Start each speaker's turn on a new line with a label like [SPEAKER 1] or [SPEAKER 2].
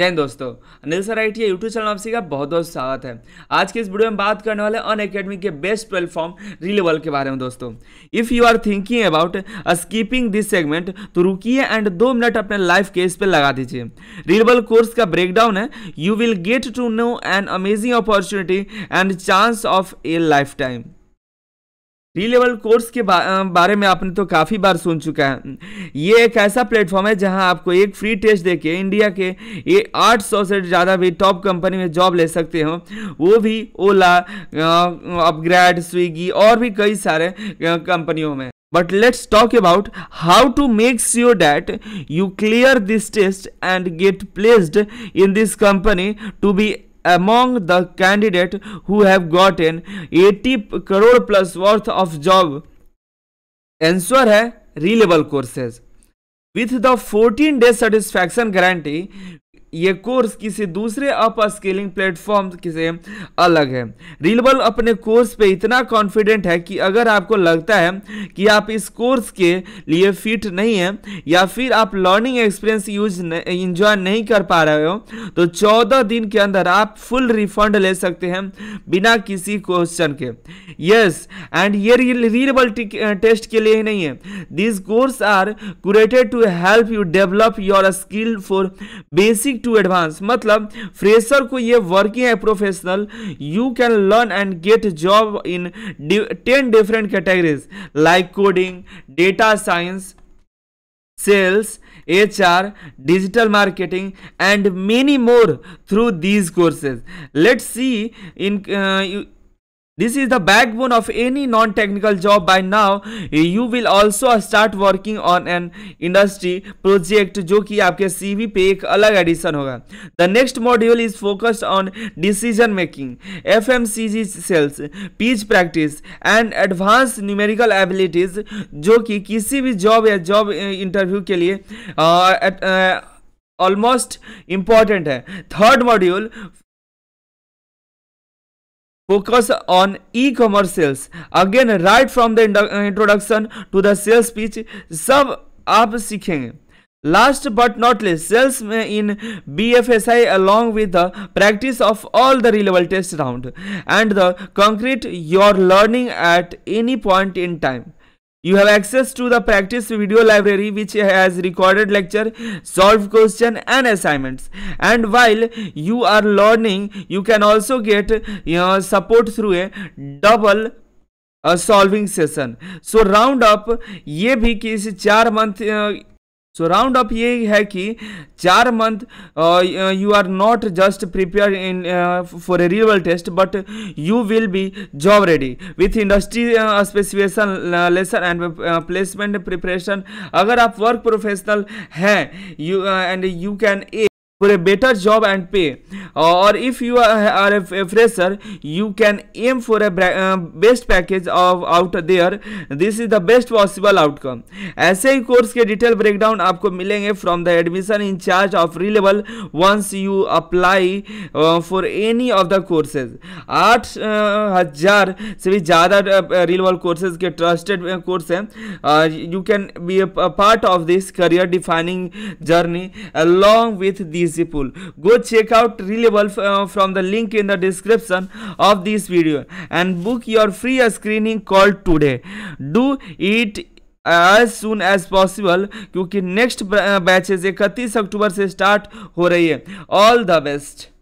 [SPEAKER 1] जय दोस्तों Anil sir I T YouTube channel आपसी का बहुत बहुत स्वागत है आज के इस वीडियो में बात करने वाले अन अकेडमी के बेस्ट ट्वेल्व फॉर्म रिलेवल के बारे में दोस्तों if you are thinking about skipping this segment तो रुकिए एंड दो मिनट अपने लाइफ के इस पर लगा दीजिए रिलेवल कोर्स का ब्रेकडाउन है you will get to know an amazing opportunity and chance of a lifetime D level course के बारे में आपने तो काफ़ी बार सुन चुका है ये एक ऐसा प्लेटफॉर्म है जहां आपको एक फ्री टेस्ट देके इंडिया के ये 800 से ज़्यादा भी टॉप कंपनी में जॉब ले सकते हो वो भी ओला अपग्रेड स्विगी और भी कई सारे कंपनियों में but let's talk about how to make sure that you clear this test and get placed in this company to be among the candidate who have gotten 80 crore plus worth of job answer hai reliable courses with the 14 day satisfaction guarantee ये course किसी दूसरे up scaling platform से अलग है रीलबल अपने course पे इतना confident है कि अगर आपको लगता है कि आप इस कोर्स के लिए फिट नहीं हैं या फिर आप लर्निंग एक्सपीरियंस यूज इंजॉय नहीं कर पा रहे हो तो चौदह दिन के अंदर आप फुल रिफंड ले सकते हैं बिना किसी क्वेश्चन के यस एंड ये रीलेबल टेस्ट के लिए ही नहीं है this course are curated to help you develop your skill for basic basic to advance मतलब फ्रेशर को ये वर्किंग है professional you can learn and get job in ten different categories like coding data science sales H R digital marketing and many more through these courses let see in this is the backbone of any non-technical job by now you will also start working on an industry project जो कि आपके CV पे एक अलग edition होगा the next module is focused on decision making F M C G sales pitch practice and advance numerical abilities जो कि किसी भी जॉब या जॉब इंटरव्यू uh, के लिए ऑलमोस्ट uh, इम्पॉर्टेंट uh, है third module focus on e-commerce sales again right from the introduction to the sales pitch sub, आप सीखेंगे Last but not least, sales in BFSI along with the practice of all the relevant test round and the concrete your learning at any point in time. You have access to the practice video library which has recorded lecture, solved question and assignments. And while you are learning, you can also get you know, support through a double uh, solving session so round up ये भी कि इस चार month so round up ये है कि चार month you are not just prepare in for a real test but you will be job ready with industry specification lesson and placement preparation अगर आप वर्क प्रोफेशनल हैं you and you can a for a better job and pay और if you are a fresher you can aim for a best package of out there this is the best possible outcome ऐसे ही course के detail breakdown आपको मिलेंगे from the admission incharge of रिलेबल once you apply for any of the courses आठ uh, हजार से भी ज़्यादा रिलेबल कोर्सेज के ट्रस्टेड कोर्स uh, हैं you can be part of this career defining journey along with this easy pool go check out reliable uh, from the link in the description of this video and book your free screening call today do it as soon as possible क्योंकि next batches इकतीस अक्टूबर से start हो रही है all the best